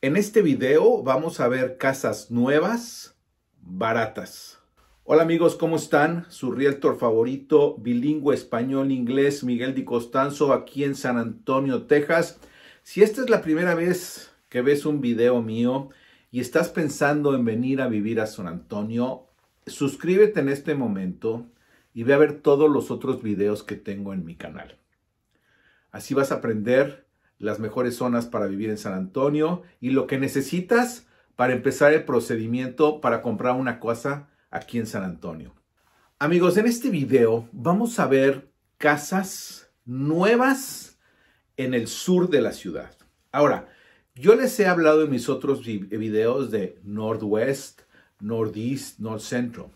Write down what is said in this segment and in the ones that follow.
En este video vamos a ver casas nuevas, baratas. Hola amigos, ¿cómo están? Su realtor favorito, bilingüe español-inglés, Miguel Di Costanzo, aquí en San Antonio, Texas. Si esta es la primera vez que ves un video mío y estás pensando en venir a vivir a San Antonio, suscríbete en este momento y ve a ver todos los otros videos que tengo en mi canal. Así vas a aprender las mejores zonas para vivir en San Antonio y lo que necesitas para empezar el procedimiento para comprar una casa aquí en San Antonio. Amigos, en este video vamos a ver casas nuevas en el sur de la ciudad. Ahora, yo les he hablado en mis otros videos de Northwest, Northeast, North Central.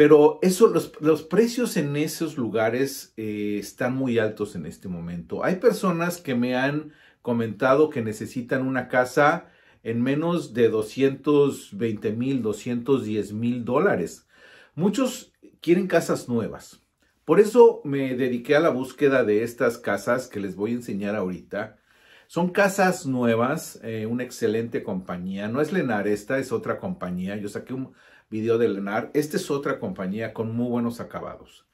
Pero eso, los, precios en esos lugares eh, están muy altos en este momento. Hay personas que me han comentado que necesitan una casa en menos de 220 mil, 210 mil dólares. Muchos quieren casas nuevas. Por eso me dediqué a la búsqueda de estas casas que les voy a enseñar ahorita. Son casas nuevas, eh, una excelente compañía. No es Lenar, esta es otra compañía. Yo saqué un, video de Lenar. Esta es otra compañía con muy buenos acabados.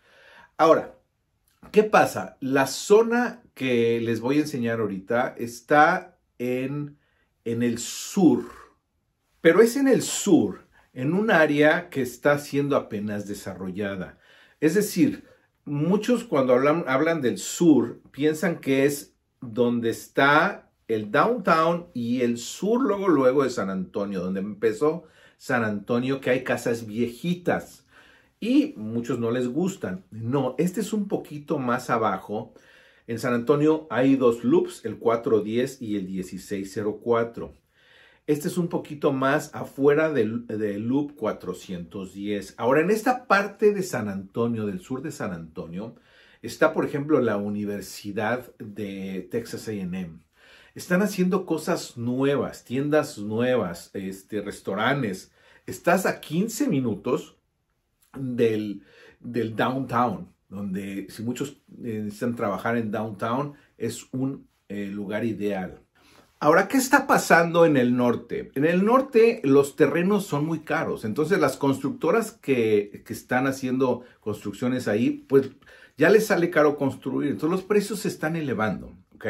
Ahora, ¿qué pasa? La zona que les voy a enseñar ahorita está en, en el sur, pero es en el sur, en un área que está siendo apenas desarrollada. Es decir, muchos cuando hablan, hablan del sur piensan que es donde está el downtown y el sur luego, luego de San Antonio, donde empezó San Antonio, que hay casas viejitas y muchos no les gustan. No, este es un poquito más abajo. En San Antonio hay dos loops, el 410 y el 1604. Este es un poquito más afuera del, del, loop 410. Ahora, en esta parte de San Antonio, del sur de San Antonio, está, por ejemplo, la Universidad de Texas AM. Están haciendo cosas nuevas, tiendas nuevas, este, restaurantes. Estás a 15 minutos del, del downtown, donde si muchos eh, necesitan trabajar en downtown, es un eh, lugar ideal. Ahora, ¿qué está pasando en el norte? En el norte los terrenos son muy caros, entonces las constructoras que, que, están haciendo construcciones ahí, pues ya les sale caro construir, entonces los precios se están elevando, ¿ok?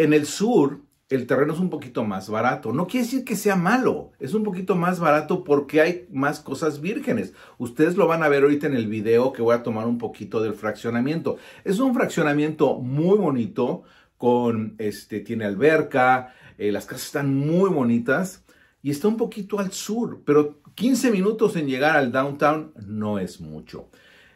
En el sur, el terreno es un poquito más barato. No quiere decir que sea malo, es un poquito más barato porque hay más cosas vírgenes. Ustedes lo van a ver ahorita en el video que voy a tomar un poquito del fraccionamiento. Es un fraccionamiento muy bonito, con este tiene alberca, eh, las casas están muy bonitas y está un poquito al sur, pero 15 minutos en llegar al downtown no es mucho.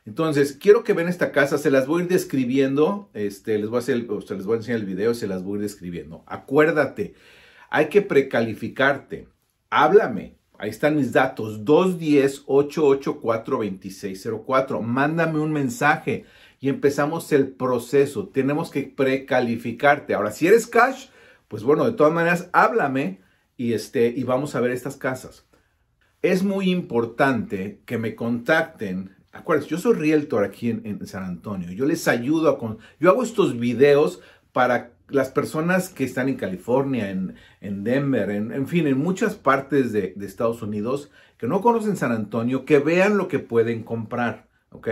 Entonces, quiero que ven esta casa, se las voy a ir describiendo, este, les voy a hacer, les voy a enseñar el video, se las voy a ir describiendo. Acuérdate, hay que precalificarte. Háblame, ahí están mis datos, 210-884-2604. Mándame un mensaje y empezamos el proceso. Tenemos que precalificarte. Ahora, si eres cash, pues bueno, de todas maneras, háblame y, este, y vamos a ver estas casas. Es muy importante que me contacten Acuérdense, yo soy realtor aquí en, San Antonio. Yo les ayudo a... Con, yo hago estos videos para las personas que están en California, en, Denver, en, fin, en muchas partes de, Estados Unidos que no conocen San Antonio, que vean lo que pueden comprar, ¿ok?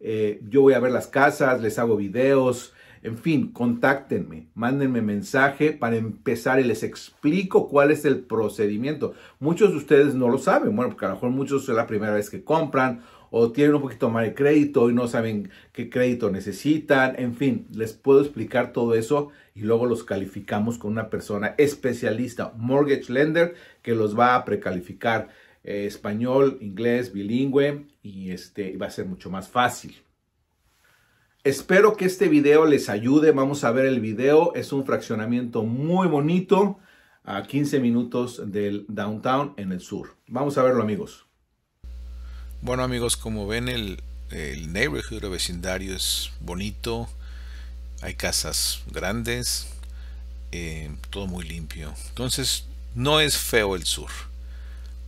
Eh, yo voy a ver las casas, les hago videos, en fin, contáctenme, mándenme mensaje para empezar y les explico cuál es el procedimiento. Muchos de ustedes no lo saben, bueno, porque a lo mejor muchos es la primera vez que compran o tienen un poquito mal de crédito y no saben qué crédito necesitan. En fin, les puedo explicar todo eso y luego los calificamos con una persona especialista, mortgage lender, que los va a precalificar eh, español, inglés, bilingüe y este va a ser mucho más fácil. Espero que este video les ayude. Vamos a ver el video. Es un fraccionamiento muy bonito a 15 minutos del downtown en el sur. Vamos a verlo amigos. Bueno amigos, como ven el, neighborhood o vecindario es bonito, hay casas grandes, eh, todo muy limpio. Entonces no es feo el sur.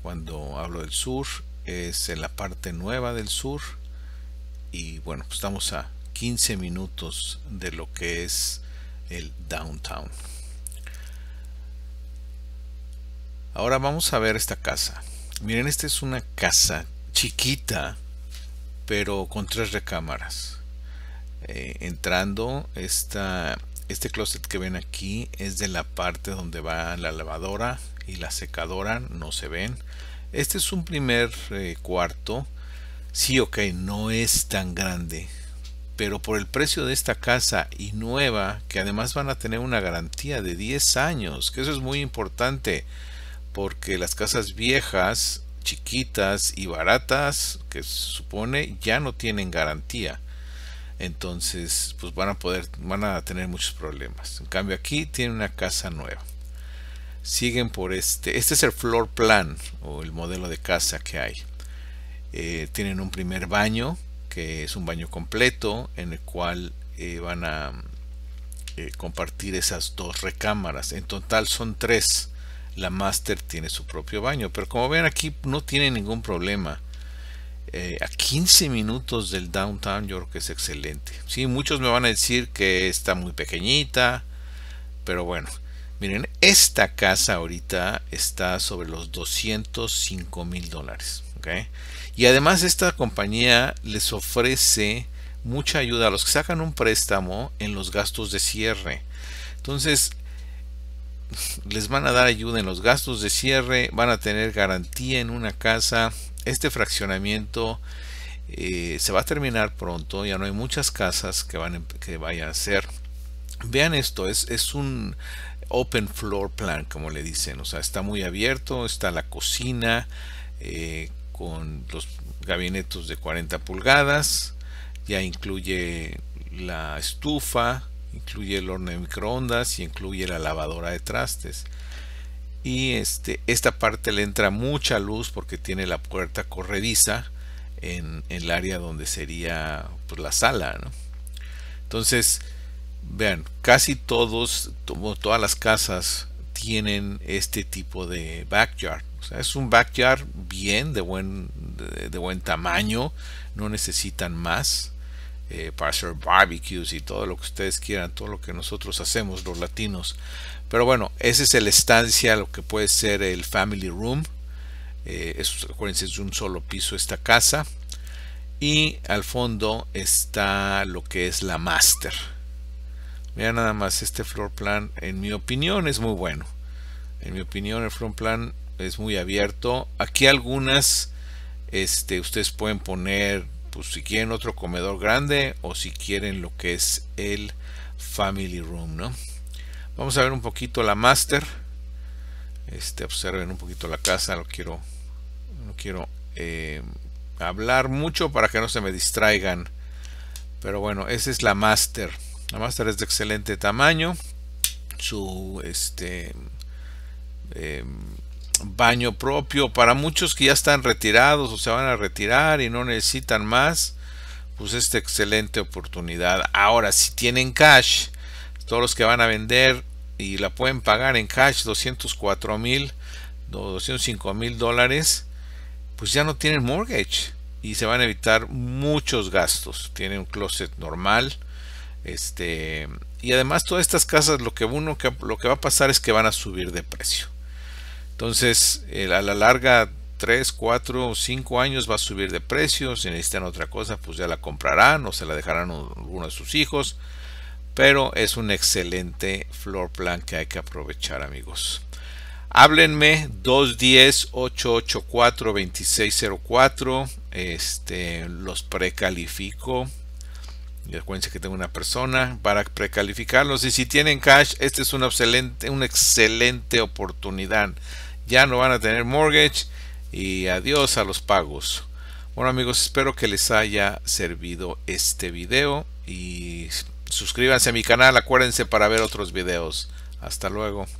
Cuando hablo del sur es en la parte nueva del sur y bueno, pues estamos a 15 minutos de lo que es el downtown. Ahora vamos a ver esta casa. Miren, esta es una casa chiquita, pero con tres recámaras. Eh, entrando, esta, este closet que ven aquí es de la parte donde va la lavadora y la secadora, no se ven. Este es un primer eh, cuarto. Sí, ok, no es tan grande, pero por el precio de esta casa y nueva, que además van a tener una garantía de 10 años, que eso es muy importante, porque las casas viejas chiquitas y baratas que se supone ya no tienen garantía entonces pues van a poder van a tener muchos problemas en cambio aquí tiene una casa nueva siguen por este este es el floor plan o el modelo de casa que hay eh, tienen un primer baño que es un baño completo en el cual eh, van a eh, compartir esas dos recámaras en total son tres la Master tiene su propio baño. Pero como ven aquí no tiene ningún problema. Eh, a 15 minutos del downtown yo creo que es excelente. Sí, muchos me van a decir que está muy pequeñita, pero bueno. Miren, esta casa ahorita está sobre los 205 mil dólares. Y además esta compañía les ofrece mucha ayuda a los que sacan un préstamo en los gastos de cierre. Entonces, les van a dar ayuda en los gastos de cierre, van a tener garantía en una casa. Este fraccionamiento eh, se va a terminar pronto, ya no hay muchas casas que, van, que vayan a ser Vean esto, es, es un open floor plan, como le dicen, o sea, está muy abierto, está la cocina eh, con los gabinetes de 40 pulgadas, ya incluye la estufa, incluye el horno de microondas y incluye la lavadora de trastes y este, esta parte le entra mucha luz porque tiene la puerta corrediza en, el área donde sería pues, la sala entonces vean casi todos todas las casas tienen este tipo de backyard es un backyard bien de buen de buen tamaño no necesitan más eh, para hacer barbecues y todo lo que ustedes quieran, todo lo que nosotros hacemos los latinos. Pero bueno, ese es el estancia, lo que puede ser el family room. Eh, es, acuérdense, es un solo piso esta casa. Y al fondo está lo que es la master. Mira nada más, este floor plan, en mi opinión, es muy bueno. En mi opinión, el floor plan es muy abierto. Aquí algunas, este, ustedes pueden poner pues si quieren otro comedor grande o si quieren lo que es el family room, ¿no? Vamos a ver un poquito la master. Este, observen un poquito la casa, lo quiero, no quiero eh, hablar mucho para que no se me distraigan. Pero bueno, esa es la master. La master es de excelente tamaño. Su este em, baño propio para muchos que ya están retirados o se van a retirar y no necesitan más pues esta excelente oportunidad ahora si tienen cash todos los que van a vender y la pueden pagar en cash 204 mil 205 mil dólares pues ya no tienen mortgage y se van a evitar muchos gastos tienen un closet normal este y además todas estas casas lo que uno que, lo que va a pasar es que van a subir de precio entonces, a la larga, 3, 4, 5 años va a subir de precio. Si necesitan otra cosa, pues ya la comprarán o se la dejarán uno de sus hijos. Pero es un excelente floor plan que hay que aprovechar, amigos. Háblenme 210-884-2604. Este, los precalifico. Y que tengo una persona para precalificarlos. Y si tienen cash, esta es una excelente, una excelente oportunidad ya no van a tener mortgage y adiós a los pagos. Bueno amigos, espero que les haya servido este video y suscríbanse a mi canal, acuérdense para ver otros videos. Hasta luego.